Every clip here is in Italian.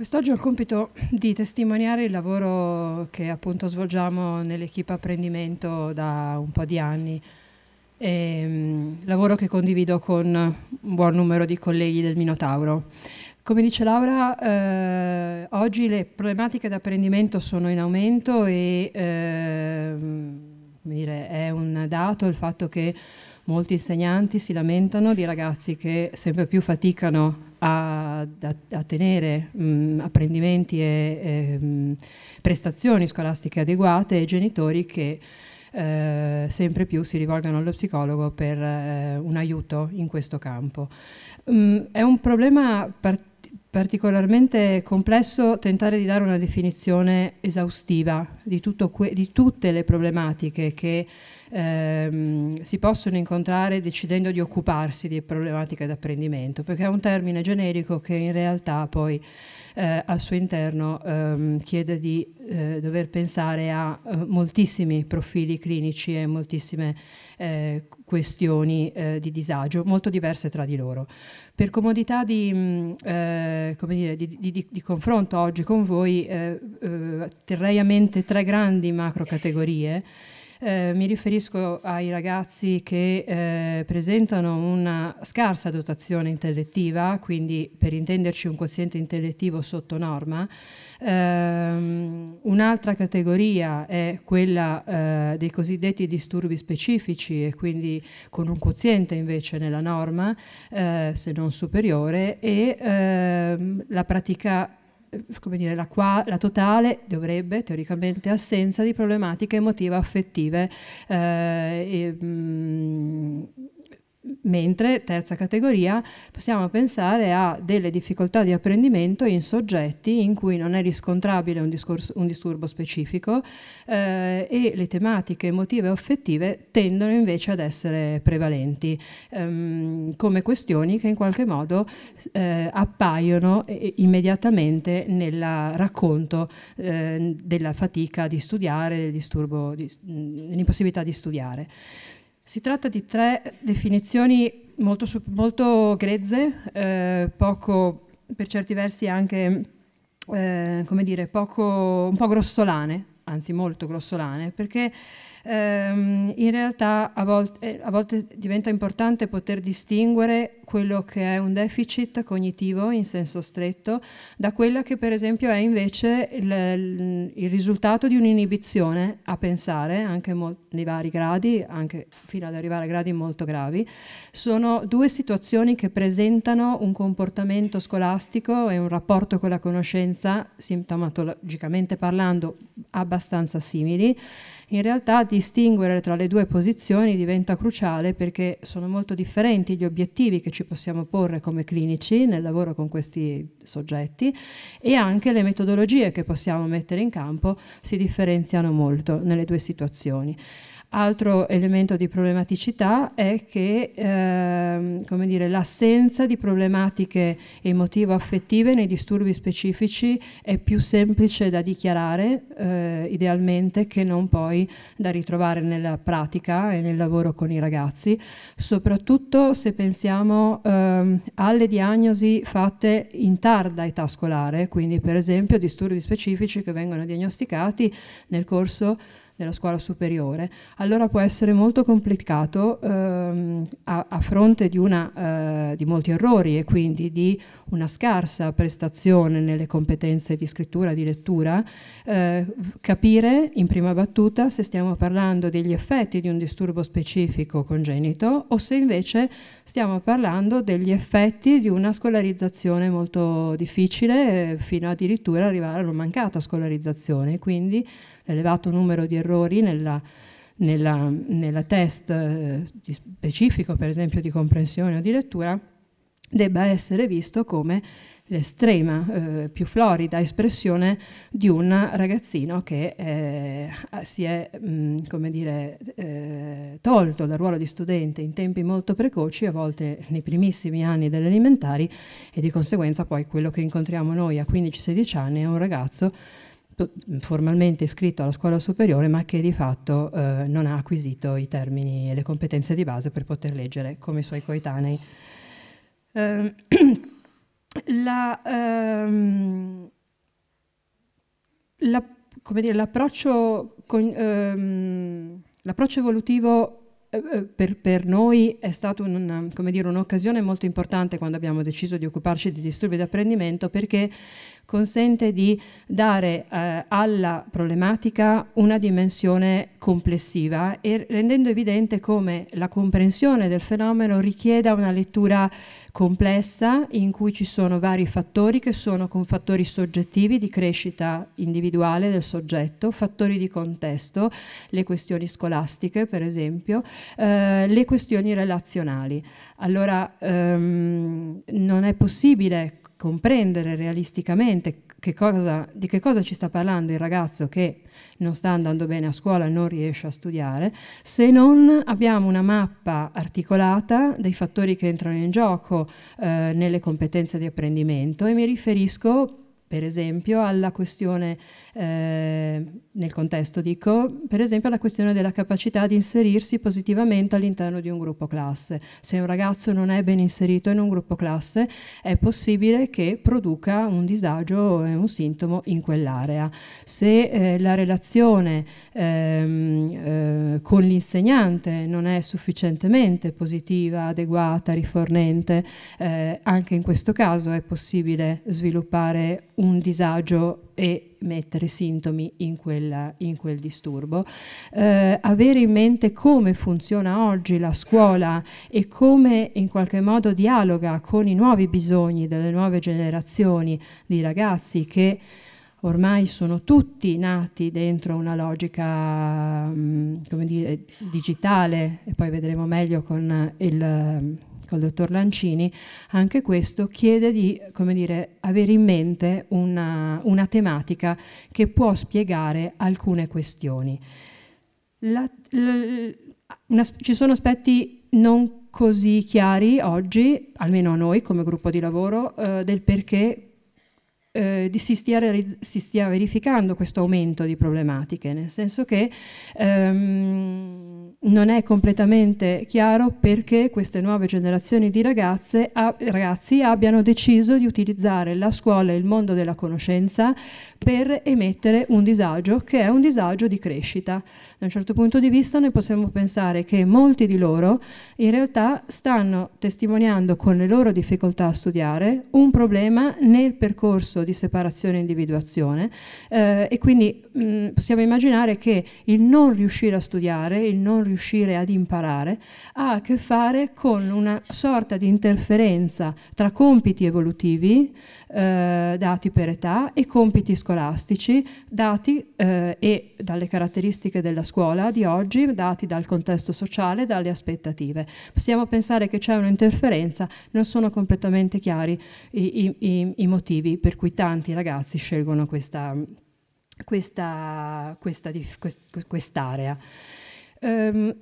Quest'oggi ho il compito di testimoniare il lavoro che appunto svolgiamo nell'equipe apprendimento da un po' di anni, e, ehm, lavoro che condivido con un buon numero di colleghi del Minotauro. Come dice Laura, eh, oggi le problematiche d'apprendimento sono in aumento e eh, dire, è un dato il fatto che molti insegnanti si lamentano di ragazzi che sempre più faticano a, a, a tenere mh, apprendimenti e, e mh, prestazioni scolastiche adeguate e genitori che eh, sempre più si rivolgono allo psicologo per eh, un aiuto in questo campo. Mm, è un problema particolare particolarmente complesso tentare di dare una definizione esaustiva di, di tutte le problematiche che ehm, si possono incontrare decidendo di occuparsi di problematiche d'apprendimento, perché è un termine generico che in realtà poi eh, al suo interno ehm, chiede di eh, dover pensare a eh, moltissimi profili clinici e moltissime eh, questioni eh, di disagio molto diverse tra di loro. Per comodità di, mh, mm, eh, dire, di, di, di confronto oggi con voi eh, eh terrei a mente tre grandi macro categorie eh, mi riferisco ai ragazzi che eh, presentano una scarsa dotazione intellettiva, quindi per intenderci un quoziente intellettivo sotto norma. Um, un'altra categoria è quella uh, dei cosiddetti disturbi specifici e quindi con un quoziente invece nella norma, uh, se non superiore, e uh, la pratica eh, come dire, la, qua, la totale dovrebbe teoricamente assenza di problematiche emotive affettive eh, e, mh, mm, Mentre, terza categoria, possiamo pensare a delle difficoltà di apprendimento in soggetti in cui non è riscontrabile un, discorso, un disturbo specifico eh, e le tematiche emotive e affettive tendono invece ad essere prevalenti ehm, come questioni che in qualche modo eh, appaiono eh, immediatamente nel racconto eh, della fatica di studiare, dell'impossibilità mm, di studiare. Si tratta di tre definizioni molto, molto grezze, eh, poco, per certi versi anche, eh, come dire, poco, un po' grossolane, anzi molto grossolane, perché ehm, in realtà a volte, eh, a volte diventa importante poter distinguere quello che è un deficit cognitivo in senso stretto da quello che per esempio è invece il, il risultato di un'inibizione a pensare, anche nei vari gradi, anche fino ad arrivare a gradi molto gravi. Sono due situazioni che presentano un comportamento scolastico e un rapporto con la conoscenza, sintomatologicamente parlando, abbastanza simili. In realtà distinguere tra le due posizioni diventa cruciale perché sono molto differenti gli obiettivi che ci possiamo porre come clinici nel lavoro con questi soggetti e anche le metodologie che possiamo mettere in campo si differenziano molto nelle due situazioni. Altro elemento di problematicità è che ehm, l'assenza di problematiche emotivo-affettive nei disturbi specifici è più semplice da dichiarare eh, idealmente che non poi da ritrovare nella pratica e nel lavoro con i ragazzi, soprattutto se pensiamo ehm, alle diagnosi fatte in tarda età scolare, quindi per esempio disturbi specifici che vengono diagnosticati nel corso nella scuola superiore, allora può essere molto complicato ehm, a, a, fronte di, una, eh, di, molti errori e quindi di una scarsa prestazione nelle competenze di scrittura, di lettura, eh, capire in prima battuta se stiamo parlando degli effetti di un disturbo specifico congenito o se invece stiamo parlando degli effetti di una scolarizzazione molto difficile eh, fino addirittura arrivare alla mancata scolarizzazione. Quindi elevato numero di errori nella, nella, nella test eh, specifico, per esempio di comprensione o di lettura, debba essere visto come l'estrema, eh, più florida espressione di un ragazzino che eh, si è, mh, mm, come dire, eh, tolto dal ruolo di studente in tempi molto precoci, a volte nei primissimi anni delle elementari, e di conseguenza poi quello che incontriamo noi a 15-16 anni è un ragazzo formalmente iscritto alla scuola superiore ma che di fatto eh, non ha acquisito i termini e le competenze di base per poter leggere come i suoi coetanei. Eh, la, ehm, la, dire, l'approccio, con, ehm, l'approccio evolutivo eh, eh, per, per, noi è stata come dire, un'occasione molto importante quando abbiamo deciso di occuparci di disturbi di apprendimento perché consente di dare eh, alla problematica una dimensione complessiva e rendendo evidente come la comprensione del fenomeno richieda una lettura complessa in cui ci sono vari fattori che sono con fattori soggettivi di crescita individuale del soggetto, fattori di contesto, le questioni scolastiche per esempio, eh, le questioni relazionali. Allora ehm, non è possibile comprendere realisticamente che cosa, di che cosa ci sta parlando il ragazzo che non sta andando bene a scuola non riesce a studiare, se non abbiamo una mappa articolata dei fattori che entrano in gioco eh, nelle competenze di apprendimento e mi riferisco per esempio alla questione, eh, nel contesto dico, per esempio alla questione della capacità di inserirsi positivamente all'interno di un gruppo classe. Se un ragazzo non è ben inserito in un gruppo classe è possibile che produca un disagio e un sintomo in quell'area. Se eh, la relazione ehm, eh, con l'insegnante non è sufficientemente positiva, adeguata, rifornente, eh, anche in questo caso è possibile sviluppare un disagio e mettere sintomi in, quella, in quel disturbo. Eh, avere in mente come funziona oggi la scuola e come in qualche modo dialoga con i nuovi bisogni delle nuove generazioni di ragazzi che ormai sono tutti nati dentro una logica mm, come dire, digitale e poi vedremo meglio con il Bergamasca, dottor Lancini, anche questo chiede di dire, avere in mente una, una tematica che può spiegare alcune questioni. La, l, una, ci sono aspetti non così chiari oggi, almeno a noi come gruppo di lavoro, eh, del perché eh, si, stia si, stia verificando questo aumento di problematiche, nel senso che ehm, non è completamente chiaro perché queste nuove generazioni di ragazze, a, ragazzi abbiano deciso di utilizzare la scuola e il mondo della conoscenza per emettere un disagio che è un disagio di crescita. Da un certo punto di vista noi possiamo pensare che molti di loro in realtà stanno testimoniando con le loro difficoltà a studiare un problema nel percorso processo di separazione e individuazione eh, e quindi mh, possiamo immaginare che il non riuscire a studiare, il non riuscire ad imparare ha a che fare con una sorta di interferenza tra compiti evolutivi eh, dati per età e compiti scolastici dati eh, e dalle caratteristiche della scuola di oggi, dati dal contesto sociale, e dalle aspettative. Possiamo pensare che c'è un'interferenza, non sono completamente chiari i, i, i, motivi per cui tanti ragazzi scelgono questa, questa, quest'area. Quest, quest um,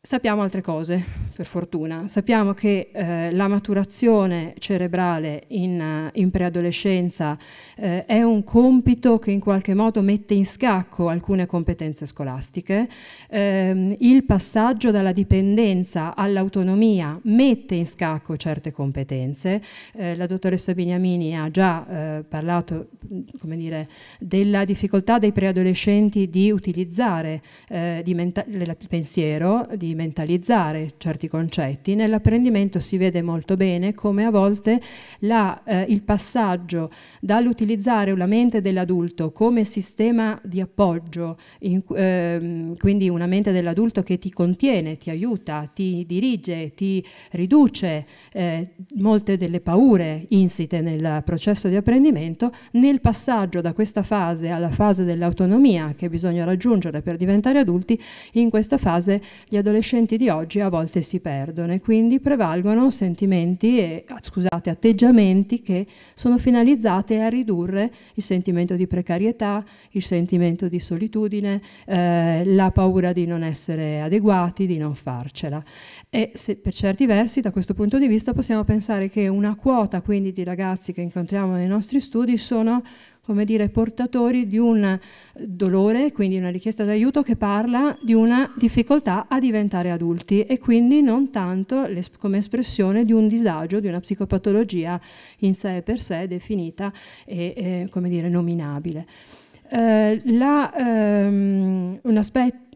Sappiamo altre cose, per fortuna. Sappiamo che eh, la maturazione cerebrale in, eh, in preadolescenza eh, è un compito che in qualche modo mette in scacco alcune competenze scolastiche. Eh, il passaggio dalla dipendenza all'autonomia mette in scacco certe competenze. Eh, la dottoressa Bignamini ha già eh, parlato dire, della difficoltà dei preadolescenti di utilizzare di il pensiero, di mentalizzare certi concetti. Nell'apprendimento si vede molto bene come a volte la, eh, il passaggio dall'utilizzare la mente dell'adulto come sistema di appoggio, in, ehm, quindi una mente dell'adulto che ti contiene, ti aiuta, ti dirige, ti riduce eh, molte delle paure insite nel processo di apprendimento, nel passaggio da questa fase alla fase dell'autonomia che bisogna raggiungere per diventare adulti, in questa fase gli adolescenti adolescenti di oggi a volte si perdono e quindi prevalgono sentimenti e ah, scusate, atteggiamenti che sono finalizzati a ridurre il sentimento di precarietà, il sentimento di solitudine, eh, la paura di non essere adeguati, di non farcela. E se, per certi versi da questo punto di vista possiamo pensare che una quota quindi di ragazzi che incontriamo nei nostri studi sono come dire, portatori di un dolore, quindi una richiesta d'aiuto che parla di una difficoltà a diventare adulti e quindi non tanto come espressione di un disagio, di una psicopatologia in sé per sé definita e, eh, come dire, nominabile. Eh, la, ehm, un aspetto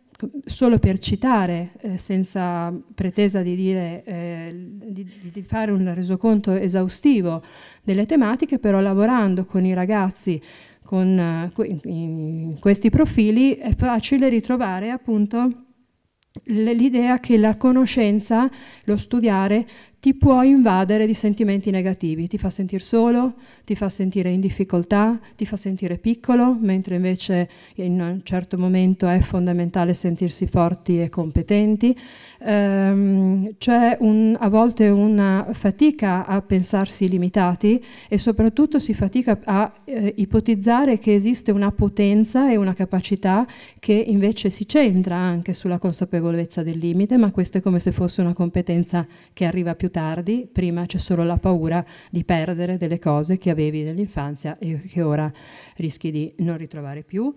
solo per citare, eh, senza pretesa di, dire, eh, di, di, fare un resoconto esaustivo delle tematiche, però lavorando con i ragazzi con eh, in questi profili è facile ritrovare appunto l'idea che la conoscenza, lo studiare, ti può invadere di sentimenti negativi, ti fa sentire solo, ti fa sentire in difficoltà, ti fa sentire piccolo, mentre invece in un certo momento è fondamentale sentirsi forti e competenti. Ehm, c'è un, a volte una fatica a pensarsi limitati e soprattutto si fatica a eh, ipotizzare che esiste una potenza e una capacità che invece si centra anche sulla consapevolezza del limite, ma questa è come se fosse una competenza che arriva più tardi, prima c'è solo la paura di perdere delle cose che avevi nell'infanzia e che ora rischi di non ritrovare più.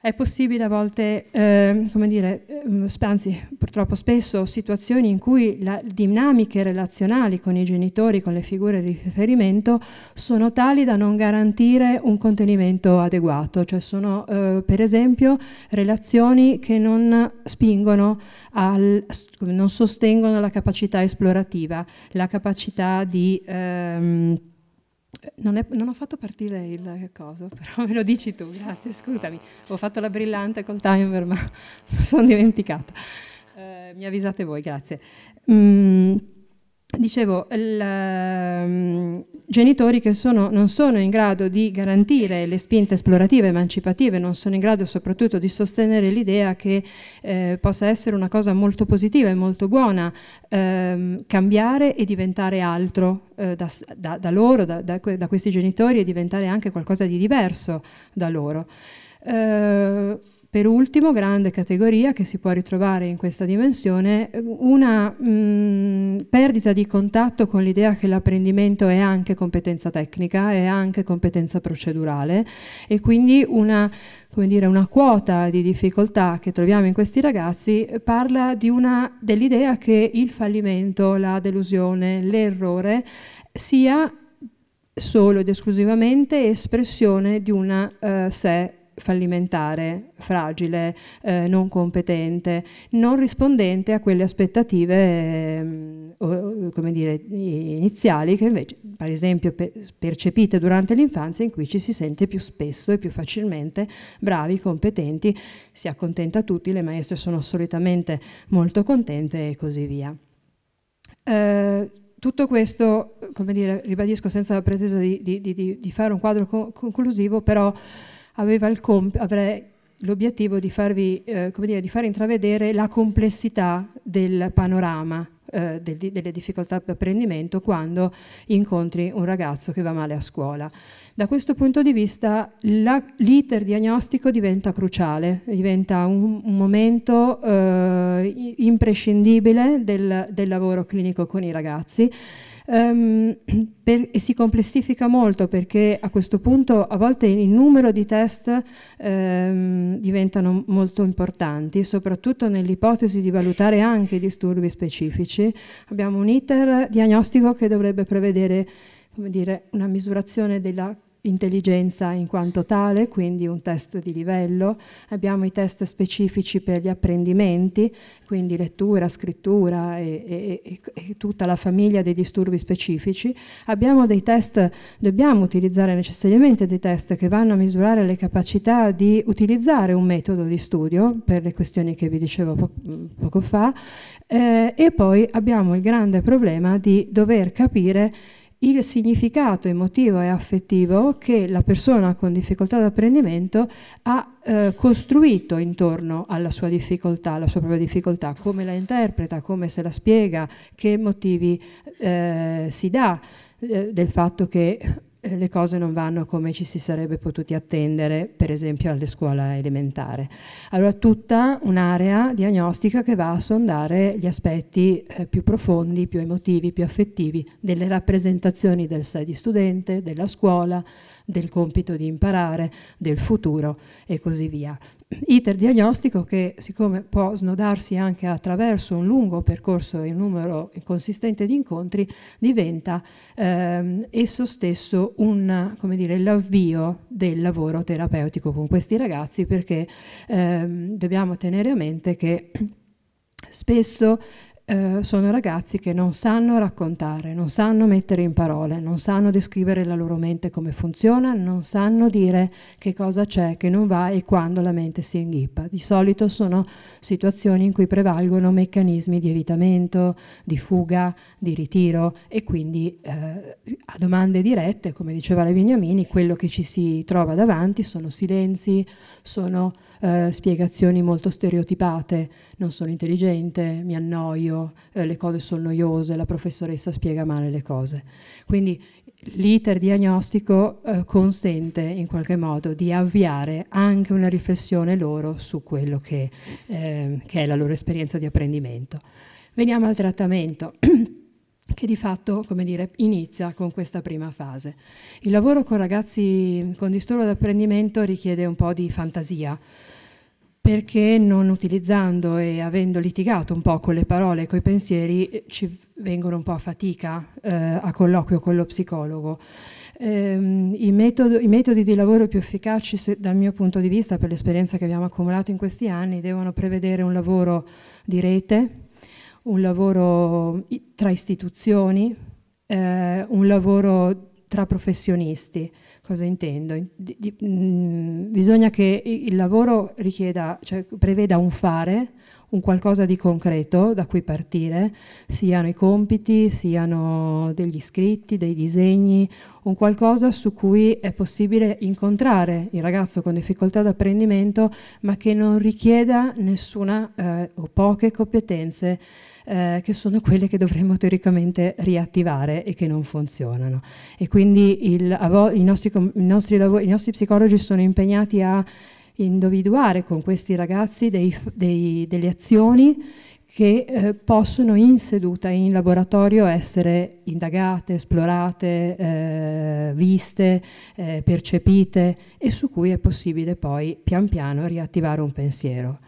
È possibile a volte, eh, come dire, ehm, anzi purtroppo spesso, situazioni in cui le dinamiche relazionali con i genitori, con le figure di riferimento, sono tali da non garantire un contenimento adeguato, cioè sono eh, per esempio relazioni che non spingono, al, non sostengono la capacità esplorativa, la capacità di... Ehm, non, è, non, ho fatto partire il coso, però me lo dici tu, grazie, scusami. Ho fatto la brillante col timer, ma mi sono dimenticata. Eh, mi avvisate voi, grazie. Mm dicevo, il, ehm, genitori che sono, non sono in grado di garantire le spinte esplorative, emancipative, non sono in grado soprattutto di sostenere l'idea che eh, possa essere una cosa molto positiva e molto buona ehm, cambiare e diventare altro eh, da, da, da, loro, da, da, questi genitori e diventare anche qualcosa di diverso da loro. Eh, per ultimo, grande categoria che si può ritrovare in questa dimensione, una mh, mm, perdita di contatto con l'idea che l'apprendimento è anche competenza tecnica, è anche competenza procedurale e quindi una come dire, una quota di difficoltà che troviamo in questi ragazzi parla dell'idea che il fallimento, la delusione, l'errore sia solo ed esclusivamente espressione di una eh, sé fallimentare, fragile, eh, non competente, non rispondente a quelle aspettative eh, come dire, iniziali che invece, per esempio, pe percepite durante l'infanzia in cui ci si sente più spesso e più facilmente bravi, competenti, si accontenta tutti, le maestre sono solitamente molto contente e così via. Eh, tutto questo, come dire, ribadisco senza la pretesa di, di, di, di fare un quadro co conclusivo, però aveva il compito, avrei l'obiettivo di, farvi, eh, dire, di far intravedere la complessità del panorama eh, del, delle difficoltà di apprendimento quando incontri un ragazzo che va male a scuola. Da questo punto di vista l'iter diagnostico diventa cruciale, diventa un, un momento eh, imprescindibile del, del lavoro clinico con i ragazzi Um, per, e si complessifica molto perché a questo punto a volte il numero di test um, diventano molto importanti, soprattutto nell'ipotesi di valutare anche i disturbi specifici. Abbiamo un iter diagnostico che dovrebbe prevedere dire, una misurazione della intelligenza in quanto tale, quindi un test di livello, abbiamo i test specifici per gli apprendimenti, quindi lettura, scrittura e, e, e, tutta la famiglia dei disturbi specifici, abbiamo dei test, dobbiamo utilizzare necessariamente dei test che vanno a misurare le capacità di utilizzare un metodo di studio per le questioni che vi dicevo po poco fa eh, e poi abbiamo il grande problema di dover capire il significato emotivo e affettivo che la persona con difficoltà d'apprendimento ha eh, costruito intorno alla sua difficoltà, alla sua propria difficoltà, come la interpreta, come se la spiega, che motivi eh, si dà eh, del fatto che eh, le cose non vanno come ci si sarebbe potuti attendere, per esempio alle scuole elementari. Allora tutta un'area diagnostica che va a sondare gli aspetti eh, più profondi, più emotivi, più affettivi delle rappresentazioni del sé di studente, della scuola, del compito di imparare, del futuro e così via iter diagnostico che siccome può snodarsi anche attraverso un lungo percorso e un numero consistente di incontri, diventa ehm, esso stesso l'avvio del lavoro terapeutico con questi ragazzi perché ehm, dobbiamo tenere a mente che spesso eh, sono ragazzi che non sanno raccontare, non sanno mettere in parole, non sanno descrivere la loro mente come funziona, non sanno dire che cosa c'è, che non va e quando la mente si inghippa. Di solito sono situazioni in cui prevalgono meccanismi di evitamento, di fuga, di ritiro e quindi eh, a domande dirette, come diceva la Beniamini, quello che ci si trova davanti sono silenzi, sono eh, spiegazioni molto stereotipate, non sono intelligente, mi annoio, eh, le cose sono noiose, la professoressa spiega male le cose. Quindi l'iter diagnostico eh, consente in qualche modo di avviare anche una riflessione loro su quello che, eh, che è la loro esperienza di apprendimento. Veniamo al trattamento. che di fatto dire, inizia con questa prima fase. Il lavoro con ragazzi con disturbo d'apprendimento richiede un po' di fantasia, perché non utilizzando e avendo litigato un po' con le parole e coi pensieri eh, ci vengono un po' a fatica eh, a colloquio con lo psicologo. Ehm, i, metodo, I metodi di lavoro più efficaci se, dal mio punto di vista, per l'esperienza che abbiamo accumulato in questi anni, devono prevedere un lavoro di rete, un lavoro tra istituzioni, eh, un lavoro tra professionisti. Cosa intendo? Di, di, mh, mm, bisogna che il lavoro richieda, cioè, preveda un fare, un qualcosa di concreto da cui partire, siano i compiti, siano degli scritti, dei disegni, un qualcosa su cui è possibile incontrare il ragazzo con difficoltà d'apprendimento, ma che non richieda nessuna eh, o poche competenze eh, che sono quelle che dovremmo teoricamente riattivare e che non funzionano. E quindi il, i, nostri, i, nostri i nostri psicologi sono impegnati a individuare con questi ragazzi dei, dei, delle azioni che eh, possono in seduta, in laboratorio, essere indagate, esplorate, eh, viste, eh, percepite e su cui è possibile poi pian piano riattivare un pensiero.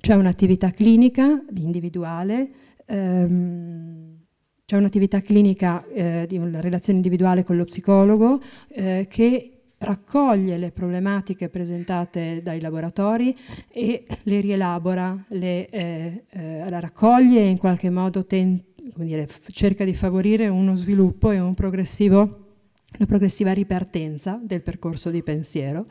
C'è un'attività clinica individuale ehm, c'è un'attività clinica eh, di una relazione individuale con lo psicologo eh, che raccoglie le problematiche presentate dai laboratori e le rielabora, le, eh, eh la raccoglie e in qualche modo come dire, cerca di favorire uno sviluppo e un una progressiva ripartenza del percorso di pensiero.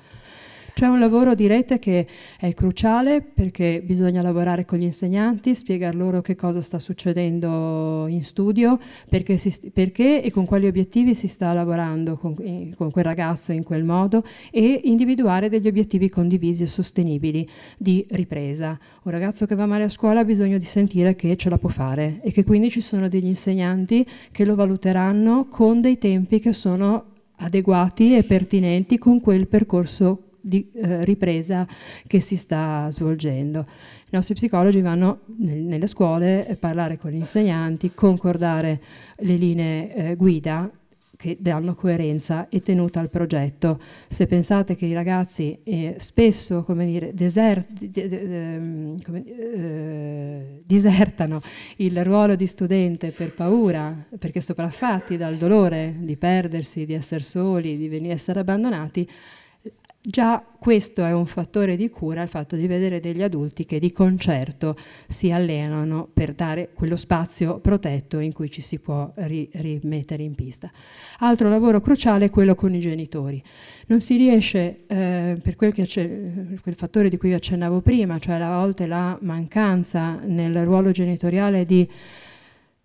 C'è un lavoro di rete che è cruciale perché bisogna lavorare con gli insegnanti, spiegar loro che cosa sta succedendo in studio, perché, si, perché e con quali obiettivi si sta lavorando con, eh, con quel ragazzo in quel modo e individuare degli obiettivi condivisi e sostenibili di ripresa. Un ragazzo che va male a scuola ha bisogno di sentire che ce la può fare e che quindi ci sono degli insegnanti che lo valuteranno con dei tempi che sono adeguati e pertinenti con quel percorso di eh, ripresa che si sta svolgendo. I nostri psicologi vanno nel, nelle scuole a parlare con gli insegnanti, concordare le linee eh, guida che danno coerenza e tenuta al progetto. Se pensate che i ragazzi eh, spesso dire, deserti, de, de, ehm, de, come, eh, disertano il ruolo di studente per paura, perché sopraffatti dal dolore di perdersi, di essere soli, di essere abbandonati, Già questo è un fattore di cura, il fatto di vedere degli adulti che di concerto si allenano per dare quello spazio protetto in cui ci si può ri rimettere in pista. Altro lavoro cruciale è quello con i genitori. Non si riesce, eh, per, quel per quel fattore di cui vi accennavo prima, cioè a volte la mancanza nel ruolo genitoriale di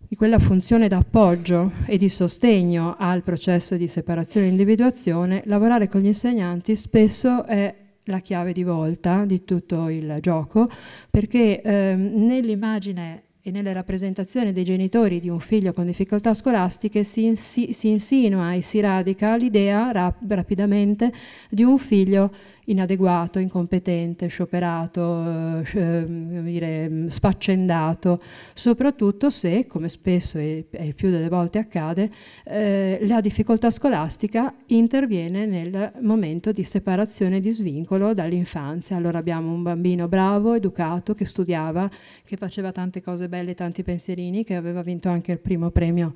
di quella funzione d'appoggio e di sostegno al processo di separazione e individuazione, lavorare con gli insegnanti spesso è la chiave di volta di tutto il gioco, perché ehm, nell'immagine e nelle rappresentazioni dei genitori di un figlio con difficoltà scolastiche si, insi si insinua e si radica l'idea rap rapidamente di un figlio inadeguato, incompetente, scioperato, eh, eh dire, spaccendato, soprattutto se, come spesso e, e più delle volte accade, eh, la difficoltà scolastica interviene nel momento di separazione e di svincolo dall'infanzia. Allora abbiamo un bambino bravo, educato, che studiava, che faceva tante cose belle, tanti pensierini, che aveva vinto anche il primo premio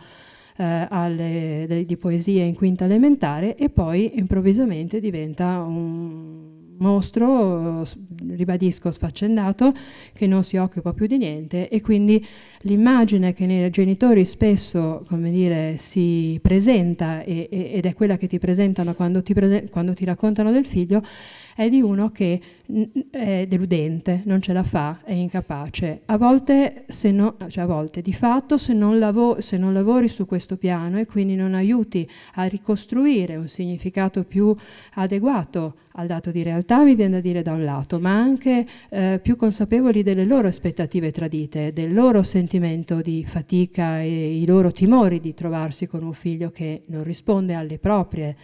eh, alle, de, di poesia in quinta elementare e poi improvvisamente diventa un mostro, ribadisco, sfaccendato, che non si occupa più di niente e quindi l'immagine che nei genitori spesso come dire, si presenta e, e, ed è quella che ti presentano quando ti, prese quando ti raccontano del figlio è di uno che è deludente, non ce la fa, è incapace. A volte, no, cioè a volte di fatto, se non, lavo, se non, lavori su questo piano e quindi non aiuti a ricostruire un significato più adeguato al dato di realtà, mi viene da dire da un lato, ma anche eh, più consapevoli delle loro aspettative tradite, del loro sentimento di fatica e i loro timori di trovarsi con un figlio che non risponde alle proprie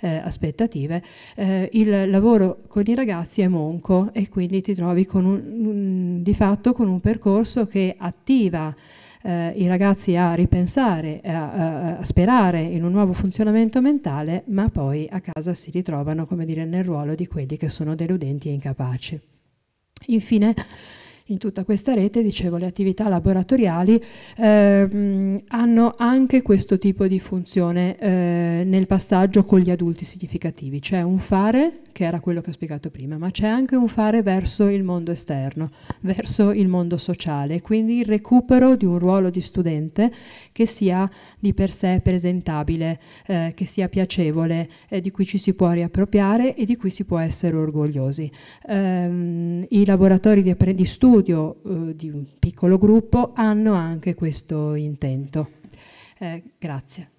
eh, aspettative, eh, il lavoro con i ragazzi è monco e quindi ti trovi un, un, di fatto con un percorso che attiva eh, i ragazzi a ripensare, a, a, sperare in un nuovo funzionamento mentale, ma poi a casa si ritrovano, come dire, nel ruolo di quelli che sono deludenti e incapaci. Infine, in tutta questa rete, dicevo, le attività laboratoriali ehm, hanno anche questo tipo di funzione eh, nel passaggio con gli adulti significativi. C'è un fare, che era quello che ho spiegato prima, ma c'è anche un fare verso il mondo esterno, verso il mondo sociale, quindi il recupero di un ruolo di studente che sia di per sé presentabile, eh, che sia piacevole, eh, di cui ci si può riappropriare e di cui si può essere orgogliosi. Ehm, I laboratori di, di studio studio eh, di un piccolo gruppo hanno anche questo intento. Eh, grazie.